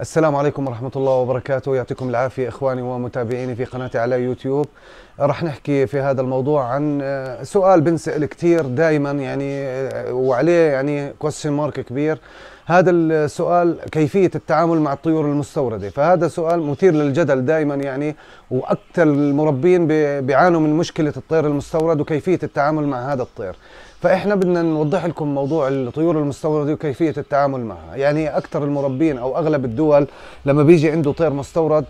السلام عليكم ورحمة الله وبركاته يعطيكم العافية إخواني ومتابعيني في قناتي على يوتيوب رح نحكي في هذا الموضوع عن آه، سؤال بنسأل كثير دائما يعني آه، وعليه يعني كويستشن مارك كبير هذا السؤال كيفية التعامل مع الطيور المستوردة فهذا سؤال مثير للجدل دائما يعني وأكثر المربين بيعانوا من مشكلة الطير المستورد وكيفية التعامل مع هذا الطير فاحنا بدنا نوضح لكم موضوع الطيور المستورده وكيفيه التعامل معها يعني اكثر المربين او اغلب الدول لما بيجي عنده طير مستورد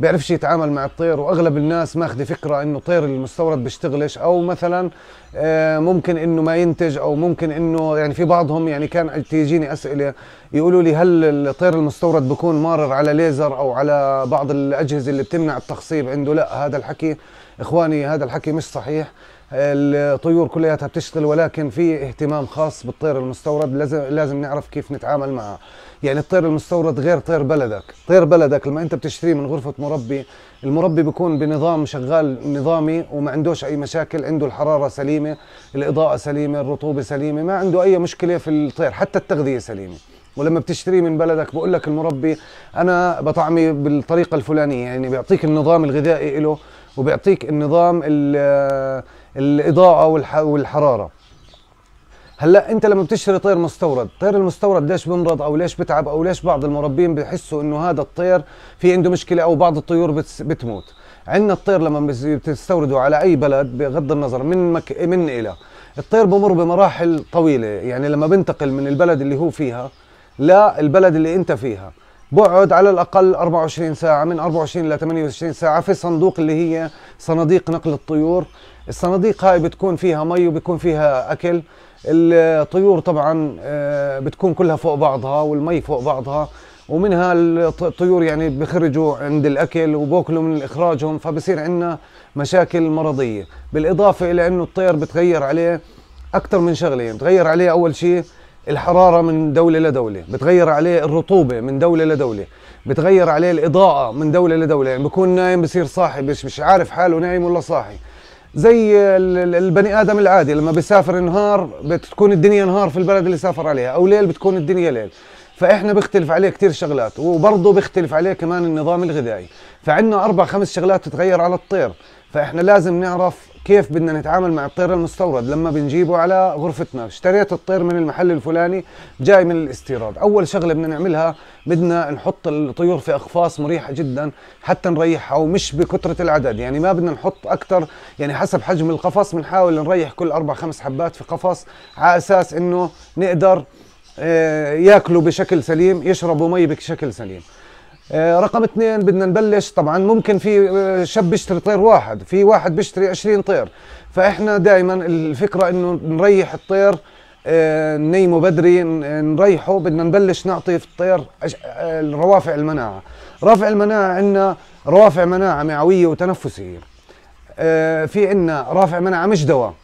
بيعرفش يتعامل مع الطير واغلب الناس ماخذه فكره انه الطير المستورد بيشتغلش او مثلا آه، ممكن انه ما ينتج او ممكن انه يعني في بعضهم يعني كان تيجيني اسئله يقولوا لي هل الطير المستورد بكون مارر على ليزر او على بعض الاجهزه اللي بتمنع التخصيب عنده لا هذا الحكي اخواني هذا الحكي مش صحيح الطيور كلياتها بتشتغل ولكن في اهتمام خاص بالطير المستورد لازم لازم نعرف كيف نتعامل معه يعني الطير المستورد غير طير بلدك طير بلدك لما انت بتشتريه من غرفه مربي المربي بيكون بنظام شغال نظامي وما عندوش اي مشاكل عنده الحراره سليمه الاضاءه سليمه الرطوبه سليمه ما عنده اي مشكله في الطير حتى التغذيه سليمه ولما بتشتري من بلدك بقول لك المربي انا بطعمي بالطريقه الفلانيه يعني بيعطيك النظام الغذائي له وبيعطيك النظام الاضاءه والحراره هلا انت لما بتشتري طير مستورد الطير المستورد ليش بمرض او ليش بتعب او ليش بعض المربين بحسوا انه هذا الطير في عنده مشكله او بعض الطيور بتموت عندنا الطير لما بتستورده على اي بلد بغض النظر من مك... من الى الطير بمر بمراحل طويله يعني لما بنتقل من البلد اللي هو فيها لا البلد اللي انت فيها بعد على الاقل 24 ساعه من 24 ل 28 ساعه في صندوق اللي هي صناديق نقل الطيور الصناديق هاي بتكون فيها مي وبيكون فيها اكل الطيور طبعا آه، بتكون كلها فوق بعضها والمي فوق بعضها ومنها الطيور يعني بخرجوا عند الاكل وبوكلوا من اخراجهم فبصير عندنا مشاكل مرضيه بالاضافه الى انه الطير بتغير عليه اكثر من شغله يعني بتغير عليه اول شيء الحراره من دوله لدوله بتغير عليه الرطوبه من دوله لدوله بتغير عليه الاضاءه من دوله لدوله يعني بكون نايم بصير صاحي مش مش عارف حاله نايم ولا صاحي زي البني ادم العادي لما بيسافر نهار بتكون الدنيا نهار في البلد اللي سافر عليها او ليل بتكون الدنيا ليل فاحنا بيختلف عليه كثير شغلات وبرضه بيختلف عليه كمان النظام الغذائي فعندنا اربع خمس شغلات تتغير على الطير فاحنا لازم نعرف كيف بدنا نتعامل مع الطير المستورد لما بنجيبه على غرفتنا اشتريت الطير من المحل الفلاني جاي من الاستيراد اول شغله بدنا نعملها بدنا نحط الطيور في اقفاص مريحه جدا حتى نريحها ومش بكثره العدد يعني ما بدنا نحط اكثر يعني حسب حجم القفص بنحاول نريح كل اربع خمس حبات في قفص على اساس انه نقدر آه، ياكلوا بشكل سليم يشربوا مي بشكل سليم آه، رقم اثنين بدنا نبلش طبعا ممكن في آه، شاب بيشتري طير واحد في واحد بيشتري 20 طير فاحنا دائما الفكره انه نريح الطير نيمه بدري نريحه بدنا نبلش نعطي في الطير روافع المناعه رافع المناعه عندنا روافع مناعه معويه وتنفسيه في عندنا رافع مناعه مش دواء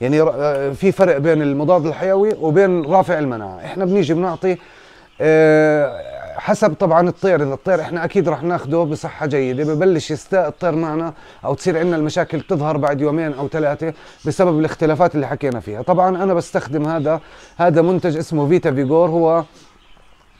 يعني آه، في فرق بين المضاد الحيوي وبين رافع المناعه احنا بنيجي بنعطي آه، حسب طبعا الطير اذا الطير احنا اكيد رح ناخده بصحه جيده ببلش يستاء الطير معنا او تصير عندنا المشاكل تظهر بعد يومين او ثلاثه بسبب الاختلافات اللي حكينا فيها طبعا انا بستخدم هذا هذا منتج اسمه فيتا فيجور هو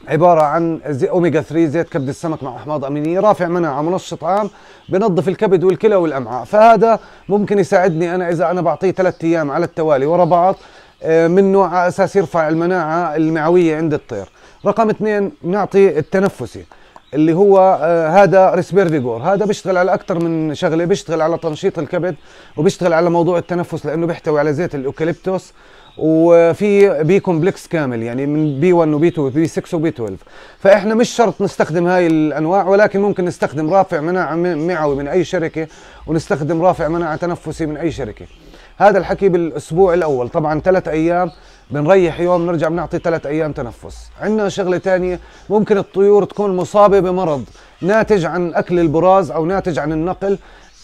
عبارة عن أوميجا 3 زيت كبد السمك مع أحماض أمينية رافع مناعة منشط عام بنظف الكبد والكلى والأمعاء فهذا ممكن يساعدني أنا إذا أنا بعطيه ثلاثة أيام على التوالي ورا بعض آه، من نوع على أساس يرفع المناعة المعوية عند الطير رقم اثنين نعطي التنفسي اللي هو آه، هذا ريسبيرفيجور هذا بيشتغل على اكثر من شغله بيشتغل على تنشيط الكبد وبيشتغل على موضوع التنفس لانه بيحتوي على زيت الاوكاليبتوس وفي بي كومبلكس كامل يعني من بي 1 وبي 2 وبي 6 وبي 12 فاحنا مش شرط نستخدم هاي الانواع ولكن ممكن نستخدم رافع مناعه معوي من اي شركه ونستخدم رافع مناعه تنفسي من اي شركه هذا الحكي بالاسبوع الاول طبعا ثلاث ايام بنريح يوم نرجع بنعطي ثلاث ايام تنفس عندنا شغله ثانيه ممكن الطيور تكون مصابه بمرض ناتج عن اكل البراز او ناتج عن النقل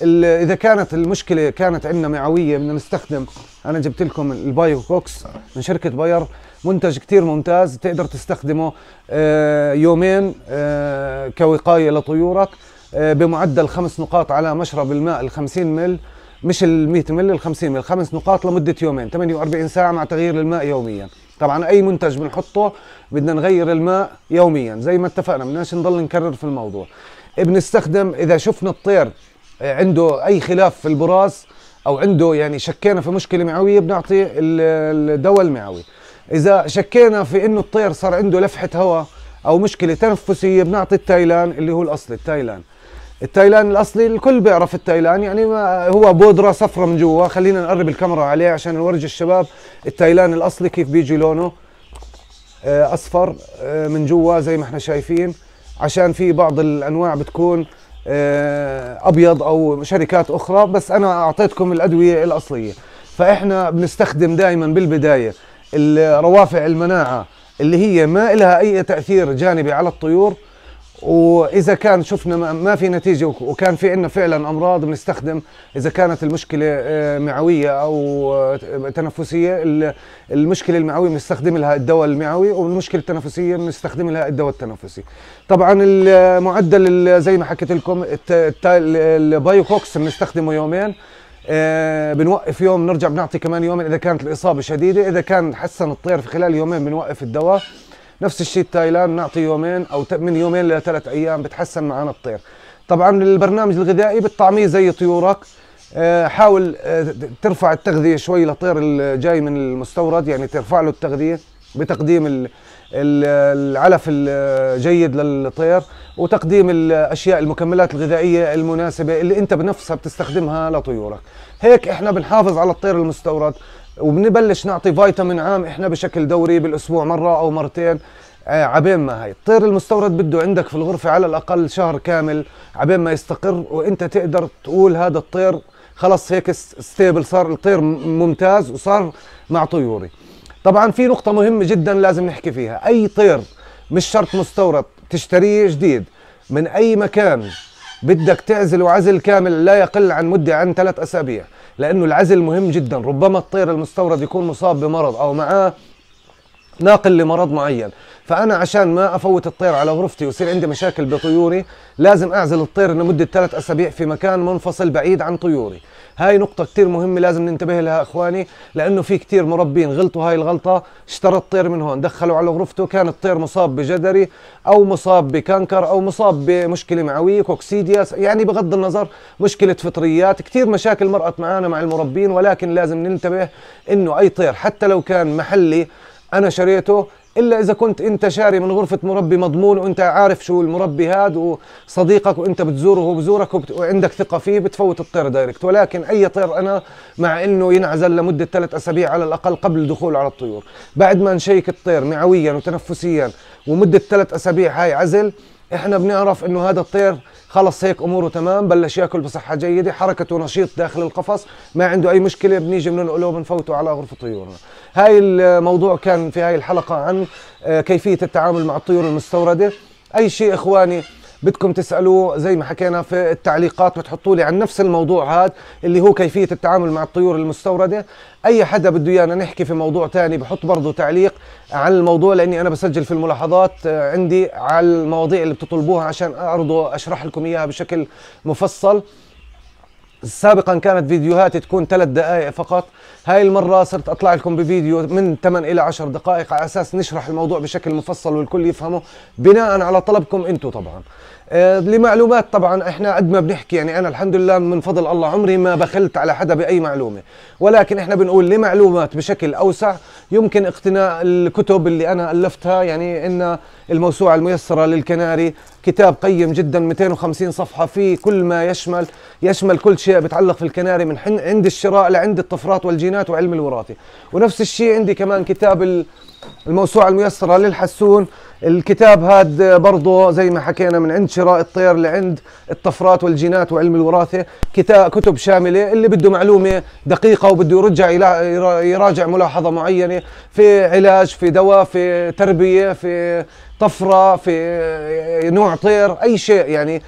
اذا كانت المشكله كانت عندنا معويه بدنا نستخدم انا جبت لكم البايو كوكس من شركه باير منتج كثير ممتاز تقدر تستخدمه آه، يومين آه، كوقايه لطيورك آه، بمعدل خمس نقاط على مشرب الماء ال 50 مل مش ال 100 مل ال 50 مل خمس نقاط لمده يومين 48 ساعه مع تغيير الماء يوميا طبعا اي منتج بنحطه بدنا نغير الماء يوميا زي ما اتفقنا بدناش نضل نكرر في الموضوع بنستخدم اذا شفنا الطير آه، عنده اي خلاف في البراز او عنده يعني شكينا في مشكله معويه بنعطي الدواء المعوي اذا شكينا في انه الطير صار عنده لفحه هواء او مشكله تنفسيه بنعطي التايلان اللي هو الاصل التايلان التايلاني الاصلي الكل بيعرف التايلان يعني ما هو بودره صفرة من جوا خلينا نقرب الكاميرا عليه عشان نورجي الشباب التايلان الاصلي كيف بيجي لونه آه، اصفر آه، من جوا زي ما احنا شايفين عشان في بعض الانواع بتكون آه، ابيض او شركات اخرى بس انا اعطيتكم الادويه الاصليه فاحنا بنستخدم دائما بالبدايه روافع المناعه اللي هي ما لها اي تاثير جانبي على الطيور واذا كان شفنا ما في نتيجه وكان في عندنا فعلا امراض بنستخدم اذا كانت المشكله آه، معويه او آه، تنفسيه المشكله المعويه بنستخدم لها الدواء المعوي والمشكله التنفسيه بنستخدم لها الدواء التنفسي طبعا المعدل زي ما حكيت لكم البايوكوكس بنستخدمه يومين آه، بنوقف يوم نرجع بنعطي كمان يومين اذا كانت الاصابه شديده اذا كان حسن الطير في خلال يومين بنوقف الدواء نفس الشيء التايلاند نعطي يومين او من يومين لثلاث ايام بتحسن معنا الطير طبعا البرنامج الغذائي بتطعميه زي طيورك آه، حاول آه، ترفع التغذيه شوي لطير الجاي من المستورد يعني ترفع له التغذيه بتقديم العلف الجيد للطير وتقديم الاشياء المكملات الغذائيه المناسبه اللي انت بنفسها بتستخدمها لطيورك هيك احنا بنحافظ على الطير المستورد وبنبلش نعطي فيتامين عام احنا بشكل دوري بالاسبوع مره او مرتين آه، عبين ما هي الطير المستورد بده عندك في الغرفة على الأقل شهر كامل عبين ما يستقر وإنت تقدر تقول هذا الطير خلص هيك ستيبل صار الطير ممتاز وصار مع طيوري طبعا في نقطة مهمة جدا لازم نحكي فيها أي طير مش شرط مستورد تشتريه جديد من أي مكان بدك تعزل وعزل كامل لا يقل عن مدة عن ثلاث أسابيع لأنه العزل مهم جدا ربما الطير المستورد يكون مصاب بمرض أو معاه ناقل لمرض معين فانا عشان ما افوت الطير على غرفتي ويصير عندي مشاكل بطيوري لازم اعزل الطير لمده ثلاث اسابيع في مكان منفصل بعيد عن طيوري هاي نقطة كتير مهمة لازم ننتبه لها اخواني لانه في كتير مربين غلطوا هاي الغلطة اشترى الطير من هون دخلوا على غرفته كان الطير مصاب بجدري او مصاب بكانكر او مصاب بمشكلة معوية كوكسيديا يعني بغض النظر مشكلة فطريات كتير مشاكل مرقت معانا مع المربين ولكن لازم ننتبه انه اي طير حتى لو كان محلي انا شريته الا اذا كنت انت شاري من غرفه مربي مضمون وانت عارف شو المربي هذا وصديقك وانت بتزوره وبزورك وعندك ثقه فيه بتفوت الطير دايركت ولكن اي طير انا مع انه ينعزل لمده ثلاث اسابيع على الاقل قبل دخوله على الطيور بعد ما نشيك الطير معويا وتنفسيا ومده ثلاث اسابيع هاي عزل احنا بنعرف انه هذا الطير خلص هيك اموره تمام بلش ياكل بصحه جيده حركته نشيط داخل القفص ما عنده اي مشكله بنيجي القلوب بنفوته على غرفه طيورنا هاي الموضوع كان في هاي الحلقه عن آه، كيفيه التعامل مع الطيور المستورده اي شيء اخواني بدكم تسالوا زي ما حكينا في التعليقات وتحطوا لي عن نفس الموضوع هذا اللي هو كيفيه التعامل مع الطيور المستورده اي حدا بده ايانا نحكي في موضوع ثاني بحط برضه تعليق عن الموضوع لاني انا بسجل في الملاحظات آه، عندي على المواضيع اللي بتطلبوها عشان أعرضه اشرح لكم اياها بشكل مفصل سابقا كانت فيديوهاتي تكون ثلاث دقائق فقط هاي المرة صرت أطلع لكم بفيديو من 8 إلى 10 دقائق على أساس نشرح الموضوع بشكل مفصل والكل يفهمه بناء على طلبكم أنتم طبعا آه لمعلومات طبعا احنا قد ما بنحكي يعني انا الحمد لله من فضل الله عمري ما بخلت على حدا باي معلومه ولكن احنا بنقول لمعلومات بشكل اوسع يمكن اقتناء الكتب اللي انا الفتها يعني ان الموسوعه الميسره للكناري كتاب قيم جدا 250 صفحه فيه كل ما يشمل يشمل كل شيء بتعلق في الكناري من عند الشراء لعند الطفرات والجينات وعلم الوراثه ونفس الشيء عندي كمان كتاب الموسوعة الميسرة للحسون الكتاب هاد برضه زي ما حكينا من عند شراء الطير لعند الطفرات والجينات وعلم الوراثة كتاب كتب شاملة اللي بده معلومة دقيقة وبده يرجع يراجع ملاحظة معينة في علاج في دواء في تربية في طفره في نوع طير اي شيء يعني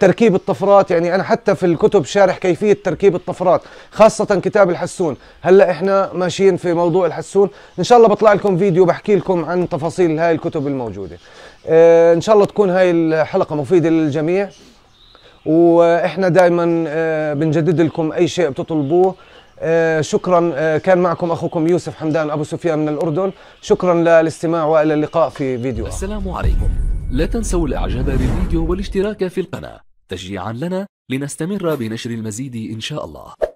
تركيب الطفرات يعني انا حتى في الكتب شارح كيفيه تركيب الطفرات خاصه كتاب الحسون هلا احنا ماشيين في موضوع الحسون ان شاء الله بطلع لكم فيديو بحكي لكم عن تفاصيل هاي الكتب الموجوده آه، ان شاء الله تكون هاي الحلقه مفيده للجميع واحنا دائما آه، بنجدد لكم اي شيء بتطلبوه آه، شكرا آه، كان معكم اخوكم يوسف حمدان ابو سفيان من الاردن شكرا للاستماع والى اللقاء في فيديو السلام عليكم لا تنسوا الاعجاب بالفيديو والاشتراك في القناه تشجيعا لنا لنستمر بنشر المزيد ان شاء الله